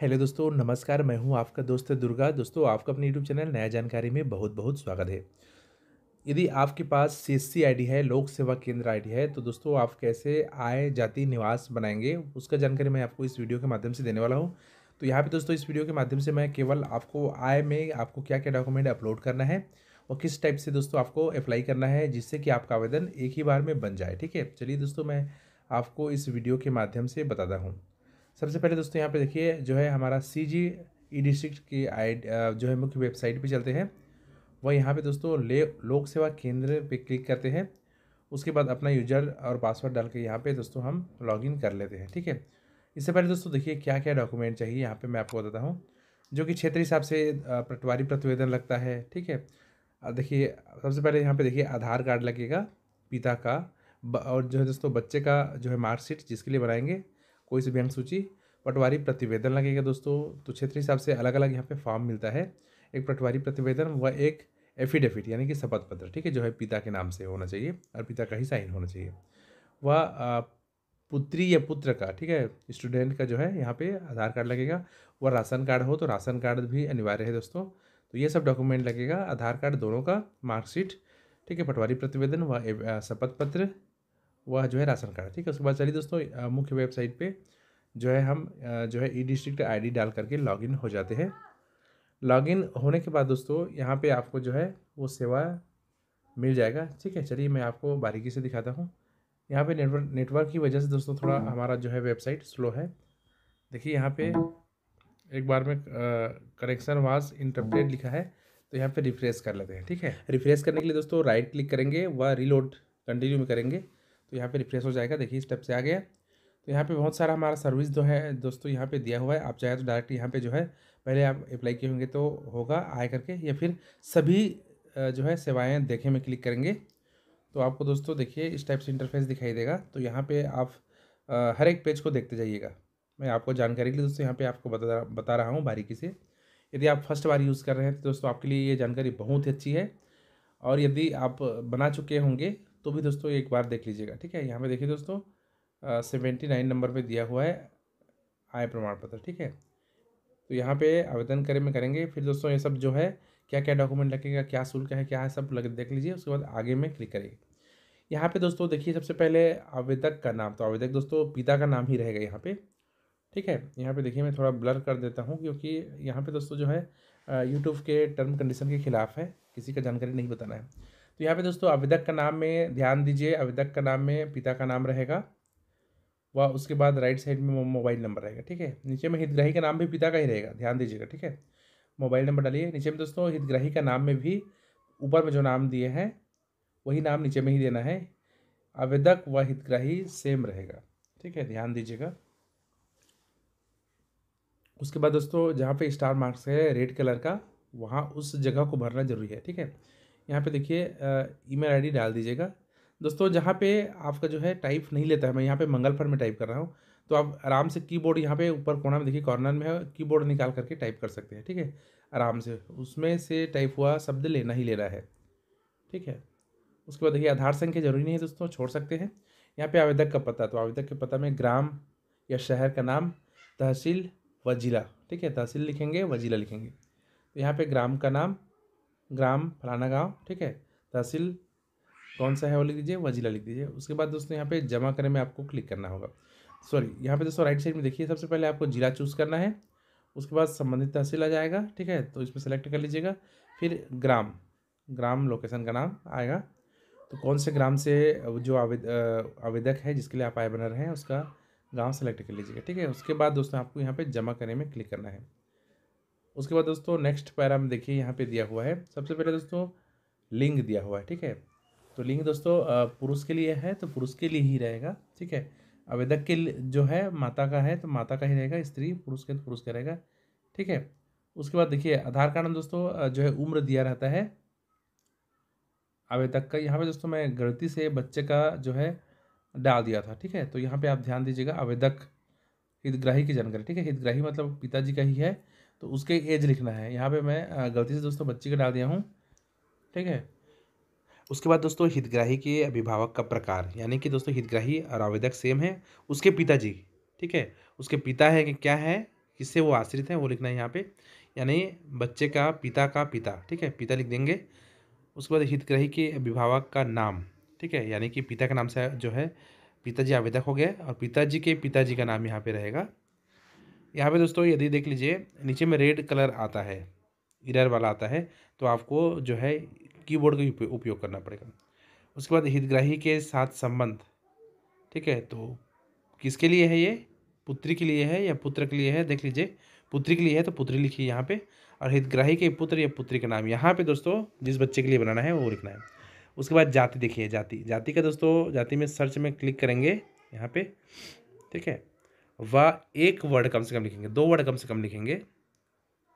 hello दोस्तों नमस्कार मैं हूं आपका दोस्त दुर्गा दोस्तों आपका अपने यूट्यूब चैनल नया जानकारी में बहुत बहुत स्वागत है यदि आपके पास सी एस है लोक सेवा केंद्र आईडी है तो दोस्तों आप कैसे आय जाति निवास बनाएंगे उसका जानकारी मैं आपको इस वीडियो के माध्यम से देने वाला हूँ तो यहाँ पर दोस्तों इस वीडियो के माध्यम से मैं केवल आपको आय में आपको क्या क्या डॉक्यूमेंट अपलोड करना है और किस टाइप से दोस्तों आपको अप्लाई करना है जिससे कि आपका आवेदन एक ही बार में बन जाए ठीक है चलिए दोस्तों मैं आपको इस वीडियो के माध्यम से बताता हूँ सबसे पहले दोस्तों यहाँ पे देखिए जो है हमारा सी जी ई डिस्ट्रिक्ट की आई जो है मुख्य वेबसाइट पे चलते हैं वह यहाँ पे दोस्तों ले लोक सेवा केंद्र पे क्लिक करते हैं उसके बाद अपना यूजर और पासवर्ड डाल के यहाँ पे दोस्तों हम लॉगिन कर लेते हैं ठीक है इससे पहले दोस्तों देखिए क्या क्या डॉक्यूमेंट चाहिए यहाँ पर मैं आपको बताता हूँ जो कि क्षेत्रीय हिसाब से पटवारी प्रतिवेदन लगता है ठीक है देखिए सबसे पहले यहाँ पे देखिए आधार कार्ड लगेगा पिता का और जो है दोस्तों बच्चे का जो है मार्कशीट जिसके लिए बनाएंगे कोई सी भी अंक सूची पटवारी प्रतिवेदन लगेगा दोस्तों तो क्षेत्रीय हिसाब से अलग अलग यहाँ पे फॉर्म मिलता है एक पटवारी प्रतिवेदन व एक एफिडेविट यानी कि शपथ पत्र ठीक है जो है पिता के नाम से होना चाहिए और पिता का ही साइन होना चाहिए वह पुत्री या पुत्र का ठीक है स्टूडेंट का जो है यहाँ पे आधार कार्ड लगेगा व राशन कार्ड हो तो राशन कार्ड भी अनिवार्य है दोस्तों तो ये सब डॉक्यूमेंट लगेगा आधार कार्ड दोनों का मार्कशीट ठीक है पटवारी प्रतिवेदन व शपथ पत्र वह जो है राशन कार्ड ठीक है उसके बाद चलिए दोस्तों मुख्य वेबसाइट पे जो है हम जो है ई डिस्ट्रिक्ट आईडी डाल करके लॉगिन हो जाते हैं लॉगिन होने के बाद दोस्तों यहाँ पे आपको जो है वो सेवा मिल जाएगा ठीक है चलिए मैं आपको बारीकी से दिखाता हूँ यहाँ पे नेटवर्क नेटवर्क की वजह से दोस्तों थोड़ा हमारा जो है वेबसाइट स्लो है देखिए यहाँ पे एक बार में कनेक्शन वाज इंटरप्रेट लिखा है तो यहाँ पे रिफ्रेश कर लेते हैं ठीक है रिफ्रेश करने के लिए दोस्तों राइट क्लिक करेंगे व रीलोड कंटिन्यू में करेंगे तो यहाँ पे रिफ्रेश हो जाएगा देखिए इस टाइप से आ गया तो यहाँ पे बहुत सारा हमारा सर्विस जो है दोस्तों यहाँ पे दिया हुआ है आप चाहे तो डायरेक्ट यहाँ पे जो है पहले आप अप्लाई किए होंगे तो होगा आए करके या फिर सभी जो है सेवाएँ देखे में क्लिक करेंगे तो आपको दोस्तों देखिए इस टाइप से इंटरफेस दिखाई देगा तो यहाँ पर आप हर एक पेज को देखते जाइएगा मैं आपको जानकारी के लिए दोस्तों यहाँ पर आपको बता बता रहा हूँ बारीकी से यदि आप फर्स्ट बार यूज़ कर रहे हैं तो दोस्तों आपके लिए ये जानकारी बहुत ही अच्छी है और यदि आप बना चुके होंगे तो भी दोस्तों एक बार देख लीजिएगा ठीक है यहाँ पे देखिए दोस्तों सेवेंटी नाइन नंबर पे दिया हुआ है आय प्रमाण पत्र ठीक है तो यहाँ पे आवेदन करें में करेंगे फिर दोस्तों ये सब जो है क्या क्या डॉक्यूमेंट लगेगा क्या शुल्क है क्या है सब लग देख लीजिए उसके बाद आगे में क्लिक करेंगे यहाँ पे दोस्तों देखिए सबसे पहले आवेदक का नाम तो आवेदक दोस्तों पिता का नाम ही रहेगा यहाँ पे ठीक है यहाँ पे देखिए मैं थोड़ा ब्लर कर देता हूँ क्योंकि यहाँ पे दोस्तों जो है यूट्यूब के टर्म कंडीशन के खिलाफ है किसी का जानकारी नहीं बताना है तो यहाँ पे दोस्तों आवेदक का नाम में ध्यान दीजिए आवेदक का नाम में पिता का नाम रहेगा व उसके बाद राइट साइड में मोबाइल नंबर रहेगा ठीक है नीचे में हितग्राही का नाम भी पिता का ही रहेगा ध्यान दीजिएगा ठीक है मोबाइल नंबर डालिए नीचे में दोस्तों हितग्राही का नाम में भी ऊपर में जो नाम दिए हैं वही नाम नीचे में ही देना है आवेदक व हितग्राही सेम रहेगा ठीक है ध्यान दीजिएगा उसके बाद दोस्तों जहाँ पे स्टार मार्क्स है रेड कलर का वहाँ उस जगह को भरना जरूरी है ठीक है यहाँ पे देखिए ईमेल आईडी डाल दीजिएगा दोस्तों जहाँ पे आपका जो है टाइप नहीं लेता है मैं यहाँ पे मंगलफर में टाइप कर रहा हूँ तो आप आराम से कीबोर्ड यहाँ पे ऊपर कोना में देखिए कॉर्नर में है कीबोर्ड निकाल करके टाइप कर सकते हैं ठीक है आराम से उसमें से टाइप हुआ शब्द लेना ही ले रहा है ठीक है उसके बाद देखिए आधार संख्या जरूरी नहीं है दोस्तों छोड़ सकते हैं यहाँ पे आवेदक का पता तो आवेदक के पता में ग्राम या शहर का नाम तहसील व जिला ठीक है तहसील लिखेंगे व जिला लिखेंगे तो यहाँ पे ग्राम का नाम ग्राम फलाना गाँव ठीक है तहसील कौन सा है वो लिख दीजिए वह जिला लिख दीजिए उसके बाद दोस्तों यहाँ पे जमा करने में आपको क्लिक करना होगा सॉरी यहाँ पे दोस्तों राइट साइड में देखिए सबसे पहले आपको जिला चूज़ करना है उसके बाद संबंधित तहसील आ जाएगा ठीक है तो इसमें सेलेक्ट कर लीजिएगा फिर ग्राम ग्राम लोकेशन का नाम आएगा तो कौन से ग्राम से जो आवेद आवेदक है जिसके लिए आप आय बना रहे हैं उसका गाँव सेलेक्ट कर लीजिएगा ठीक है उसके बाद दोस्तों आपको यहाँ पर जमा करने में क्लिक करना है उसके बाद दोस्तों नेक्स्ट पैरा में देखिए यहाँ पे दिया हुआ है सबसे पहले दोस्तों लिंग दिया हुआ है ठीक है तो लिंग दोस्तों पुरुष के लिए है तो पुरुष के लिए ही रहेगा ठीक है आवेदक के जो है माता का है तो माता का ही रहेगा स्त्री पुरुष के तो पुरुष का रहेगा ठीक है उसके बाद देखिए आधार कार्ड में दोस्तों जो है उम्र दिया रहता है आवेदक का यहाँ पे दोस्तों मैं गलती से बच्चे का जो है डाल दिया था ठीक है तो यहाँ पे आप ध्यान दीजिएगा आवेदक हितग्राही की जानकारी ठीक है हितग्राही मतलब पिताजी का ही है तो उसके एज लिखना है यहाँ पे मैं गलती से दोस्तों बच्ची का डाल दिया हूँ ठीक है उसके बाद दोस्तों हितग्राही के अभिभावक का प्रकार यानी कि दोस्तों हितग्राही और आवेदक सेम है उसके पिताजी ठीक है उसके पिता है कि क्या है किससे वो आश्रित है वो लिखना है यहाँ पे यानी बच्चे का पिता का पिता ठीक है पिता लिख देंगे उसके बाद हितग्राही के अभिभावक का नाम ठीक है यानी कि पिता के नाम से जो है पिताजी आवेदक हो गया और पिताजी के पिताजी का नाम यहाँ पे रहेगा यहाँ पे दोस्तों यदि देख लीजिए नीचे में रेड कलर आता है इरर वाला आता है तो आपको जो है कीबोर्ड का उपयोग करना पड़ेगा उसके बाद हितग्राही के साथ संबंध ठीक है तो किसके लिए है ये पुत्री के लिए है या पुत्र के लिए है देख लीजिए पुत्री के लिए है तो पुत्री लिखिए यहाँ पे और हितग्राही के पुत्र या पुत्री का नाम यहाँ पे दोस्तों जिस बच्चे के लिए बनाना है वो लिखना है उसके बाद जाति देखिए जाति जाति का दोस्तों जाति में सर्च में क्लिक करेंगे यहाँ पे ठीक है व एक वर्ड कम से कम लिखेंगे दो वर्ड कम से कम लिखेंगे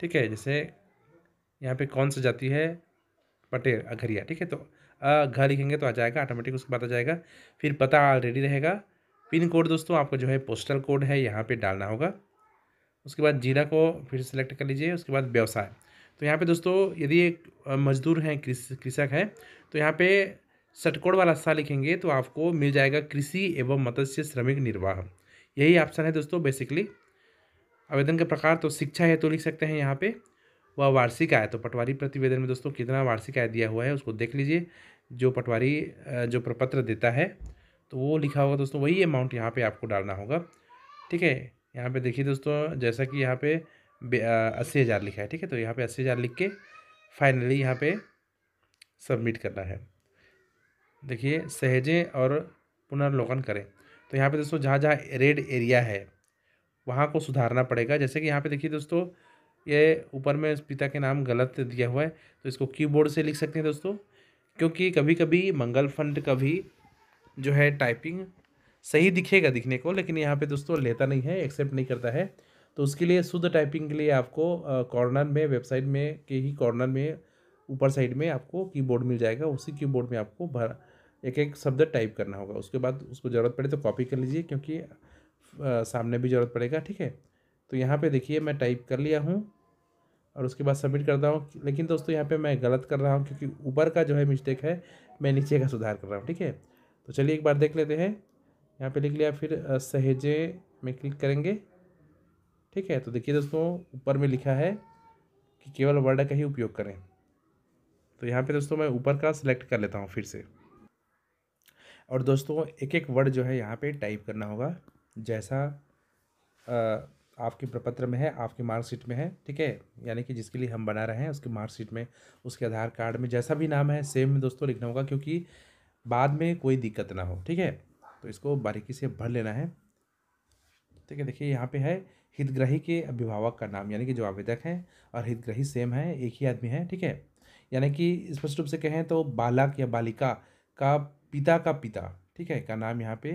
ठीक है जैसे यहाँ पे कौन सा जाती है पटेल अघरिया ठीक है तो घर लिखेंगे तो आ जाएगा ऑटोमेटिक उसके बाद आ जाएगा फिर पता ऑलरेडी रहेगा पिन कोड दोस्तों आपको जो है पोस्टल कोड है यहाँ पे डालना होगा उसके बाद जीरा को फिर सेलेक्ट कर लीजिए उसके बाद व्यवसाय तो यहाँ पे दोस्तों यदि एक मजदूर हैं कृषक हैं तो यहाँ पे सटकोड वाला सा लिखेंगे तो आपको मिल जाएगा कृषि एवं मत्स्य श्रमिक निर्वाह यही ऑप्शन है दोस्तों बेसिकली आवेदन का प्रकार तो शिक्षा है तो लिख सकते हैं यहाँ पे वह वार्षिक आय तो पटवारी प्रतिवेदन में दोस्तों कितना वार्षिक आय दिया हुआ है उसको देख लीजिए जो पटवारी जो प्रपत्र देता है तो वो लिखा होगा दोस्तों वही अमाउंट यहाँ पे आपको डालना होगा ठीक है यहाँ पे देखिए दोस्तों जैसा कि यहाँ पे अस्सी हज़ार लिखा है ठीक है तो यहाँ पे अस्सी हज़ार लिख के फाइनली यहाँ पे सबमिट करना है देखिए सहेजें और पुनर्लोकन करें तो यहाँ पे दोस्तों जहाँ जहाँ रेड एरिया है वहाँ को सुधारना पड़ेगा जैसे कि यहाँ पे देखिए दोस्तों ये ऊपर में पिता के नाम गलत दिया हुआ है तो इसको कीबोर्ड से लिख सकते हैं दोस्तों क्योंकि कभी कभी मंगल फंड का भी जो है टाइपिंग सही दिखेगा दिखने को लेकिन यहाँ पर दोस्तों लेता नहीं है एक्सेप्ट नहीं करता है तो उसके लिए शुद्ध टाइपिंग के लिए आपको कॉर्नर में वेबसाइट में के ही कॉर्नर में ऊपर साइड में आपको कीबोर्ड मिल जाएगा उसी कीबोर्ड में आपको भर एक एक शब्द टाइप करना होगा उसके बाद उसको ज़रूरत पड़े तो कॉपी कर लीजिए क्योंकि सामने भी ज़रूरत पड़ेगा ठीक है तो यहाँ पे देखिए मैं टाइप कर लिया हूँ और उसके बाद सबमिट करता हूँ लेकिन दोस्तों यहाँ पे मैं गलत कर रहा हूँ क्योंकि ऊपर का जो है मिस्टेक है मैं नीचे का सुधार कर रहा हूँ ठीक है तो चलिए एक बार देख लेते हैं यहाँ पर लिख लिया फिर सहेजे में क्लिक करेंगे ठीक है तो देखिए दोस्तों ऊपर में लिखा है कि केवल वर्ड का ही उपयोग करें तो यहाँ पर दोस्तों मैं ऊपर का सिलेक्ट कर लेता हूँ फिर से और दोस्तों एक एक वर्ड जो है यहाँ पे टाइप करना होगा जैसा आपके प्रपत्र में है आपके मार्कशीट में है ठीक है यानी कि जिसके लिए हम बना रहे हैं उसके मार्कशीट में उसके आधार कार्ड में जैसा भी नाम है सेम में दोस्तों लिखना होगा क्योंकि बाद में कोई दिक्कत ना हो ठीक है तो इसको बारीकी से भर लेना है ठीक है देखिए यहाँ पे है हितग्राही के अभिभावक का नाम यानी कि जो आवेदक हैं और हितग्राही सेम है एक ही आदमी है ठीक है यानी कि स्पष्ट रूप से कहें तो बालक या बालिका का पिता का पिता ठीक है का नाम यहाँ पे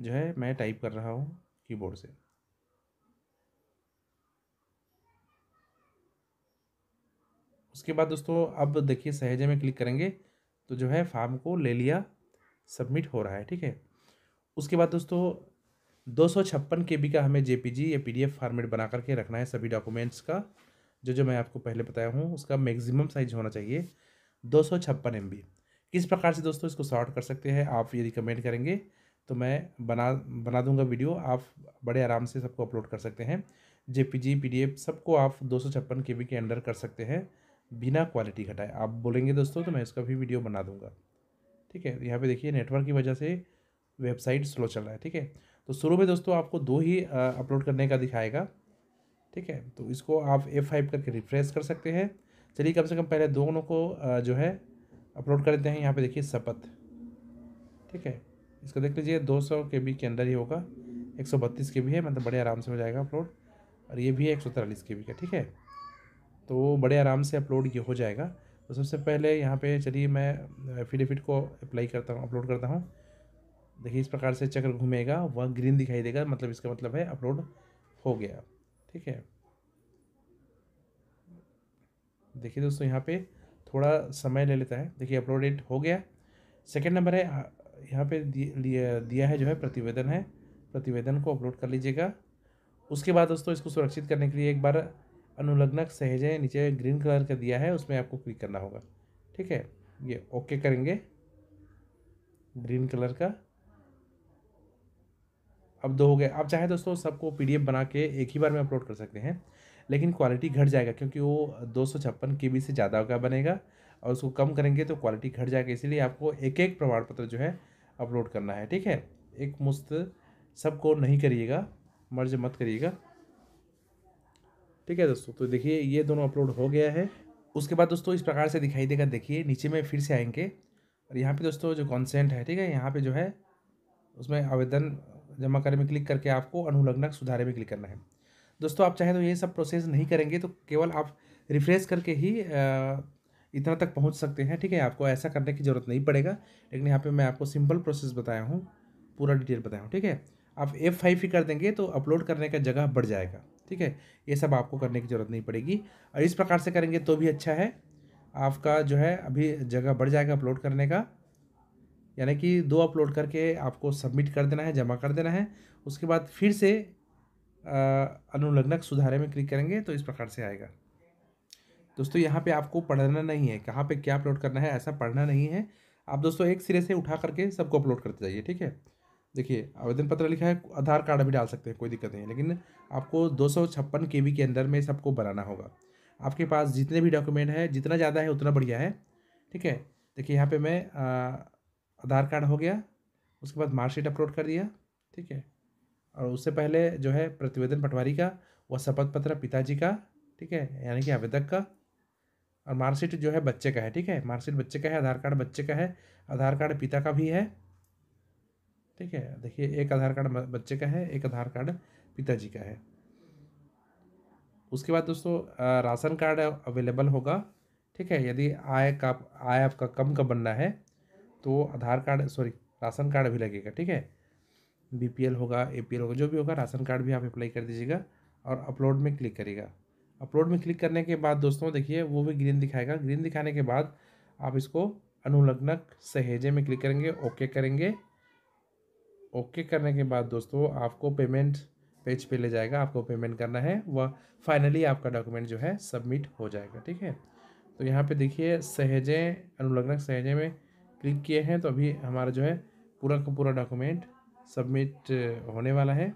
जो है मैं टाइप कर रहा हूँ कीबोर्ड से उसके बाद दोस्तों अब देखिए सहेजे में क्लिक करेंगे तो जो है फार्म को ले लिया सबमिट हो रहा है ठीक है उसके बाद दोस्तों दो सौ छप्पन के बी का हमें जे पी जी या पी डी एफ फार्मेट बना करके रखना है सभी डॉक्यूमेंट्स का जो जो मैं आपको पहले बताया हूँ उसका मैक्सिमम साइज होना चाहिए दो सौ छप्पन एम बी किस प्रकार से दोस्तों इसको शॉर्ट कर सकते हैं आप यदि कमेंट करेंगे तो मैं बना बना दूंगा वीडियो आप बड़े आराम से सबको अपलोड कर सकते हैं जे पी सबको आप दो सौ के अंडर कर सकते हैं बिना क्वालिटी घटाए आप बोलेंगे दोस्तों तो मैं इसका भी वीडियो बना दूंगा ठीक है यहाँ पे देखिए नेटवर्क की वजह से वेबसाइट स्लो चल रहा है ठीक है तो शुरू में दोस्तों आपको दो ही अपलोड करने का दिखाएगा ठीक है तो इसको आप फाइव करके रिफ्रेश कर सकते हैं चलिए कम से कम पहले दोनों को जो है अपलोड कर देते हैं यहाँ पे देखिए शपथ ठीक है इसको देख लीजिए 200 के बी के अंदर ही होगा 132 के बी है मतलब बड़े आराम से हो जाएगा अपलोड और ये भी है एक सौ तिरालीस के बी का ठीक है तो बड़े आराम से अपलोड ये हो जाएगा तो सबसे पहले यहाँ पे चलिए मैं एफिडेविट को अप्लाई करता हूँ अपलोड करता हूँ देखिए इस प्रकार से चक्र घूमेगा वह ग्रीन दिखाई देगा मतलब इसका मतलब है अपलोड हो गया ठीक है देखिए दोस्तों यहाँ पे थोड़ा समय ले लेता है देखिए अपलोडेड हो गया सेकेंड नंबर है यहाँ पे दिया है जो है प्रतिवेदन है प्रतिवेदन को अपलोड कर लीजिएगा उसके बाद दोस्तों इसको सुरक्षित करने के लिए एक बार अनुलग्नक सहेजें नीचे ग्रीन कलर का दिया है उसमें आपको क्लिक करना होगा ठीक है ये ओके करेंगे ग्रीन कलर का अब दो हो गए आप चाहे दोस्तों सबको पीडीएफ बना के एक ही बार में अपलोड कर सकते हैं लेकिन क्वालिटी घट जाएगा क्योंकि वो दो सौ छप्पन के बी से ज़्यादा का बनेगा और उसको कम करेंगे तो क्वालिटी घट जाएगा इसीलिए आपको एक एक प्रमाण पत्र जो है अपलोड करना है ठीक है एक मुस्त सबको नहीं करिएगा मर्ज मत करिएगा ठीक है दोस्तों तो देखिए ये दोनों अपलोड हो गया है उसके बाद दोस्तों इस प्रकार से दिखाई देगा देखिए नीचे में फिर से आएंगे और यहाँ पे दोस्तों जो कॉन्सेंट है ठीक है यहाँ पे जो है उसमें आवेदन जमा करने में क्लिक करके आपको अनुलग्नक सुधारे में क्लिक करना है दोस्तों आप चाहें तो ये सब प्रोसेस नहीं करेंगे तो केवल आप रिफ्रेश करके ही इतना तक पहुंच सकते हैं ठीक है आपको ऐसा करने की ज़रूरत नहीं पड़ेगा लेकिन यहाँ पे मैं आपको सिंपल प्रोसेस बताया हूँ पूरा डिटेल बताया हूँ ठीक है आप एफ फाइव ही कर देंगे तो अपलोड करने का जगह बढ़ जाएगा ठीक है ये सब आपको करने की ज़रूरत नहीं पड़ेगी और इस प्रकार से करेंगे तो भी अच्छा है आपका जो है अभी जगह बढ़ जाएगा अपलोड करने का यानी कि दो अपलोड करके आपको सबमिट कर देना है जमा कर देना है उसके बाद फिर से अनुलग्नक सुधारे में क्लिक करेंगे तो इस प्रकार से आएगा दोस्तों यहाँ पे आपको पढ़ना नहीं है कहाँ पे क्या अपलोड करना है ऐसा पढ़ना नहीं है आप दोस्तों एक सिरे से उठा करके सबको अपलोड करते जाइए ठीक है देखिए आवेदन पत्र लिखा है आधार कार्ड भी डाल सकते हैं कोई दिक्कत नहीं है लेकिन आपको दो सौ छप्पन के बी के अंदर में सबको बनाना होगा आपके पास जितने भी डॉक्यूमेंट है जितना ज़्यादा है उतना बढ़िया है ठीक है देखिए यहाँ पर मैं आधार कार्ड हो गया उसके बाद मार्कशीट अपलोड कर दिया ठीक है और उससे पहले जो है प्रतिवेदन पटवारी का व शपथ पत्र पिताजी का ठीक है यानी कि आवेदक का और मार्कशीट जो है बच्चे का है ठीक है मार्कशीट बच्चे का है आधार कार्ड बच्चे का है आधार कार्ड पिता का भी है ठीक है देखिए एक आधार कार्ड बच्चे का है एक आधार कार्ड पिताजी का है उसके बाद दोस्तों राशन कार्ड अवेलेबल होगा ठीक है यदि आय का आय आपका कम का बनना है तो Aadhaar card sorry ration card भी लगेगा ठीक है बी होगा ए होगा जो भी होगा राशन कार्ड भी आप अप्लाई कर दीजिएगा और अपलोड में क्लिक करिएगा अपलोड में क्लिक करने के बाद दोस्तों देखिए वो भी ग्रीन दिखाएगा ग्रीन दिखाने के बाद आप इसको अनुलग्नक सहेजे में क्लिक करेंगे ओके करेंगे ओके करने के बाद दोस्तों आपको पेमेंट पेज पे ले जाएगा आपको पेमेंट करना है वह फाइनली आपका डॉक्यूमेंट जो है सबमिट हो जाएगा ठीक है तो यहाँ पे देखिए सहेजे अनुलग्नक सहेजे में क्लिक किए हैं तो अभी हमारा जो है पूरा का पूरा डॉक्यूमेंट सबमिट uh, होने वाला है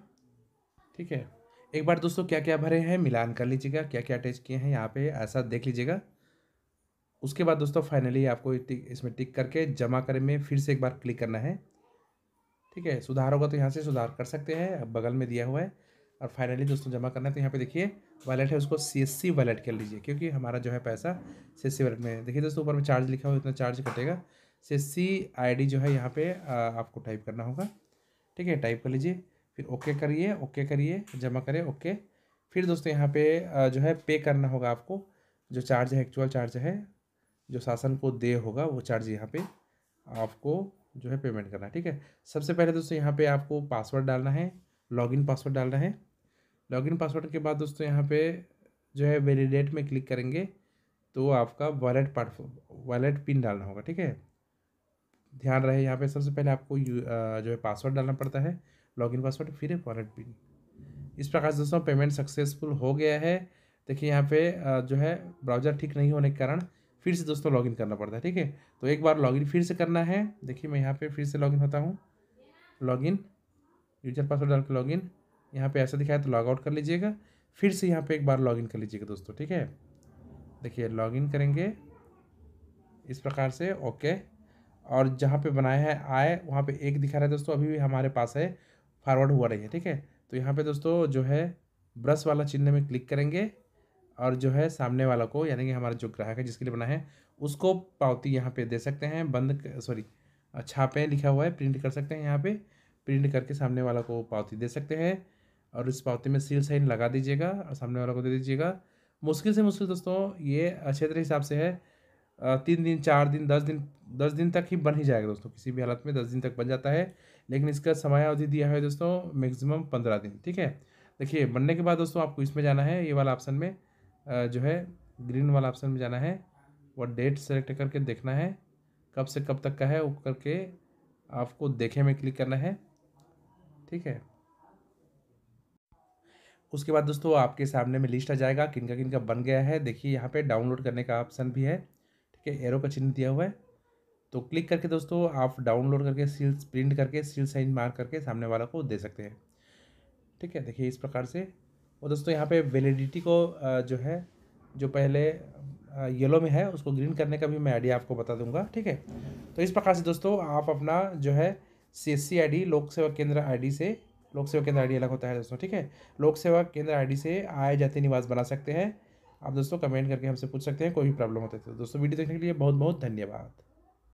ठीक है एक बार दोस्तों क्या क्या भरे हैं मिलान कर लीजिएगा क्या क्या अटैच किए हैं यहाँ पे ऐसा देख लीजिएगा उसके बाद दोस्तों फाइनली आपको इसमें टिक करके जमा करें में फिर से एक बार क्लिक करना है ठीक है सुधार होगा तो यहाँ से सुधार कर सकते हैं अब बगल में दिया हुआ है और फाइनली दोस्तों जमा करना है तो यहाँ पे देखिए वैलेट है उसको सी एस सी वैलेट कर लीजिए क्योंकि हमारा जो है पैसा सी एस सी वैलेट में देखिए दोस्तों ऊपर में चार्ज लिखा हुआ इतना चार्ज कटेगा C S C I D जो है यहाँ पे आपको टाइप करना होगा ठीक है टाइप कर लीजिए फिर ओके करिए ओके करिए जमा करें ओके फिर दोस्तों यहाँ पे जो है पे करना होगा आपको जो चार्ज है एक्चुअल चार्ज है जो शासन को दे होगा वो चार्ज यहाँ पे आपको जो है पेमेंट करना है ठीक है सबसे पहले दोस्तों यहाँ पे आपको पासवर्ड डालना है लॉगिन पासवर्ड डालना है लॉगिन पासवर्ड के बाद दोस्तों यहाँ पे जो है वेलीडेट में क्लिक करेंगे तो आपका वॉलेट पार्ट वॉलेट पिन डालना होगा ठीक है ध्यान रहे यहाँ पे सबसे पहले आपको जो है पासवर्ड डालना पड़ता है लॉगिन पासवर्ड फिर है फॉरवर्ड पिन इस प्रकार से दोस्तों पेमेंट सक्सेसफुल हो गया है देखिए यहाँ पे जो है ब्राउज़र ठीक नहीं होने के कारण फिर से दोस्तों लॉगिन करना पड़ता है ठीक है तो एक बार लॉगिन फिर से करना है देखिए मैं यहाँ पे फिर से लॉगिन होता हूँ लॉगिन यूजर पासवर्ड डाल के लॉगिन यहाँ पे ऐसा दिखाया तो लॉग आउट कर लीजिएगा फिर से यहाँ पे एक बार लॉगिन कर लीजिएगा दोस्तों ठीक है देखिए लॉगिन करेंगे इस प्रकार से ओके और जहाँ पे बनाया है आय वहाँ पे एक दिखा रहा है दोस्तों अभी भी हमारे पास है फॉरवर्ड हुआ नहीं है ठीक है तो यहाँ पे दोस्तों जो है ब्रश वाला चिन्ह में क्लिक करेंगे और जो है सामने वाला को यानी कि हमारा जो ग्राहक है जिसके लिए बना है उसको पावती यहाँ पे दे सकते हैं बंद सॉरी छापे लिखा हुआ है प्रिंट कर सकते हैं यहाँ पर प्रिंट करके सामने वाला को पावती दे सकते हैं और इस पावती में सील साइन लगा दीजिएगा और सामने वाला को दे दीजिएगा मुश्किल से मुश्किल दोस्तों ये क्षेत्र हिसाब से है तीन दिन चार दिन दस दिन दस दिन तक ही बन ही जाएगा दोस्तों किसी भी हालत में दस दिन तक बन जाता है लेकिन इसका समय अवधि दिया है दोस्तों मैक्सिमम पंद्रह दिन ठीक है देखिए बनने के बाद दोस्तों आपको इसमें जाना है ये वाला ऑप्शन में जो है ग्रीन वाला ऑप्शन में जाना है वो डेट सेलेक्ट करके देखना है कब से कब तक का है वो करके आपको देखे में क्लिक करना है ठीक है उसके बाद दोस्तों आपके सामने में लिस्ट आ जाएगा किनका किनका बन गया है देखिए यहाँ पे डाउनलोड करने का ऑप्शन भी है ठीक है एरो का चिन्ह दिया हुआ है तो क्लिक करके दोस्तों आप डाउनलोड करके सील प्रिंट करके सील साइन मार करके सामने वाला को दे सकते हैं ठीक है देखिए इस प्रकार से और दोस्तों यहाँ पे वैलिडिटी को जो है जो पहले येलो में है उसको ग्रीन करने का भी मैं आइडिया आपको बता दूंगा ठीक है तो इस प्रकार से दोस्तों आप अपना जो है C S C I D लोक सेवा केंद्र आई डी से लोक सेवा केंद्र आई डी अलग होता है दोस्तों ठीक है लोक सेवा केंद्र आई डी से आए जाति निवास बना सकते हैं आप दोस्तों कमेंट करके हमसे पूछ सकते हैं कोई भी प्रॉब्लम होती है तो दोस्तों वीडियो देखने के लिए बहुत बहुत धन्यवाद